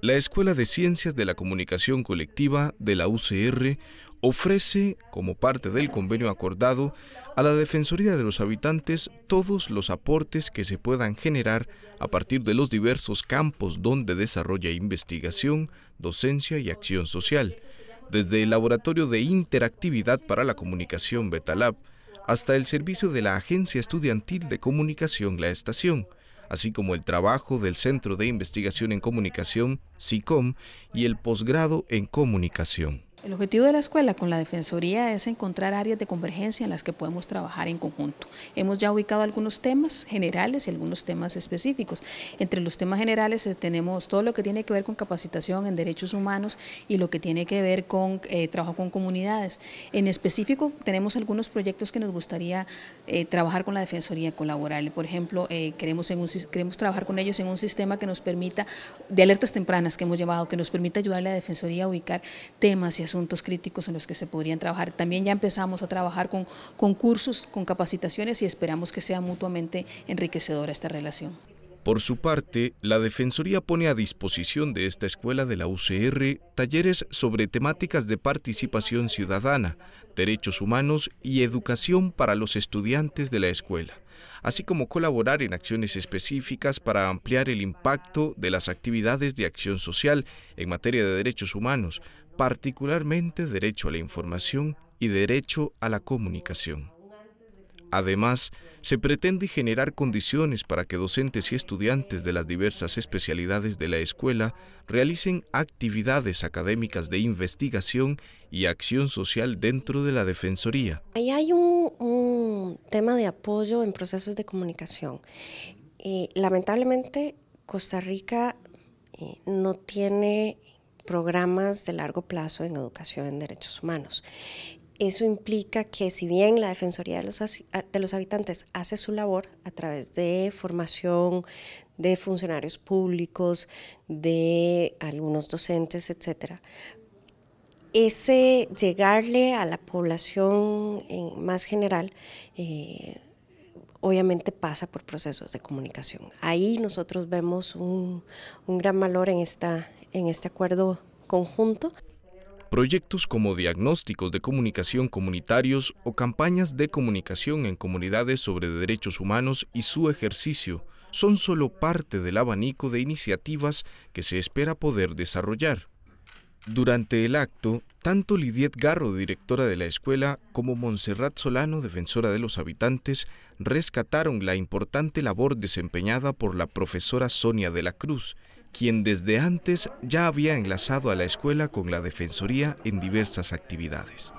la Escuela de Ciencias de la Comunicación Colectiva de la UCR ofrece, como parte del convenio acordado, a la Defensoría de los Habitantes todos los aportes que se puedan generar a partir de los diversos campos donde desarrolla investigación, docencia y acción social, desde el Laboratorio de Interactividad para la Comunicación Betalab hasta el servicio de la Agencia Estudiantil de Comunicación La Estación, así como el trabajo del Centro de Investigación en Comunicación, SICOM, y el posgrado en Comunicación. El objetivo de la escuela con la Defensoría es encontrar áreas de convergencia en las que podemos trabajar en conjunto. Hemos ya ubicado algunos temas generales y algunos temas específicos. Entre los temas generales eh, tenemos todo lo que tiene que ver con capacitación en derechos humanos y lo que tiene que ver con eh, trabajo con comunidades. En específico tenemos algunos proyectos que nos gustaría eh, trabajar con la Defensoría, colaborar. Por ejemplo, queremos, en queremos trabajar con ellos en un sistema que nos permita, de alertas tempranas que hemos llevado, que nos permita ayudar a la Defensoría a ubicar temas y asuntos asuntos críticos en los que se podrían trabajar. También ya empezamos a trabajar con, con cursos, con capacitaciones y esperamos que sea mutuamente enriquecedora esta relación. Por su parte, la Defensoría pone a disposición de esta escuela de la UCR talleres sobre temáticas de participación ciudadana, derechos humanos y educación para los estudiantes de la escuela, así como colaborar en acciones específicas para ampliar el impacto de las actividades de acción social en materia de derechos humanos, particularmente derecho a la información y derecho a la comunicación. Además, se pretende generar condiciones para que docentes y estudiantes de las diversas especialidades de la escuela realicen actividades académicas de investigación y acción social dentro de la Defensoría. Ahí hay un, tema de apoyo en procesos de comunicación. Eh, lamentablemente, Costa Rica eh, no tiene programas de largo plazo en educación en derechos humanos. Eso implica que si bien la Defensoría de los, ah, de los Habitantes hace su labor a través de formación de funcionarios públicos, de algunos docentes, etcétera, ese llegarle a la población más general eh, obviamente pasa por procesos de comunicación. Ahí nosotros vemos un, un gran valor en esta, en este acuerdo conjunto. Proyectos como diagnósticos de comunicación comunitarios o campañas de comunicación en comunidades sobre derechos humanos y su ejercicio son solo parte del abanico de iniciativas que se espera poder desarrollar. Durante el acto, tanto Lidiet Garro, directora de la escuela, como Montserrat Solano, defensora de los habitantes, rescataron la importante labor desempeñada por la profesora Sonia de la Cruz, quien desde antes ya había enlazado a la escuela con la Defensoría en diversas actividades.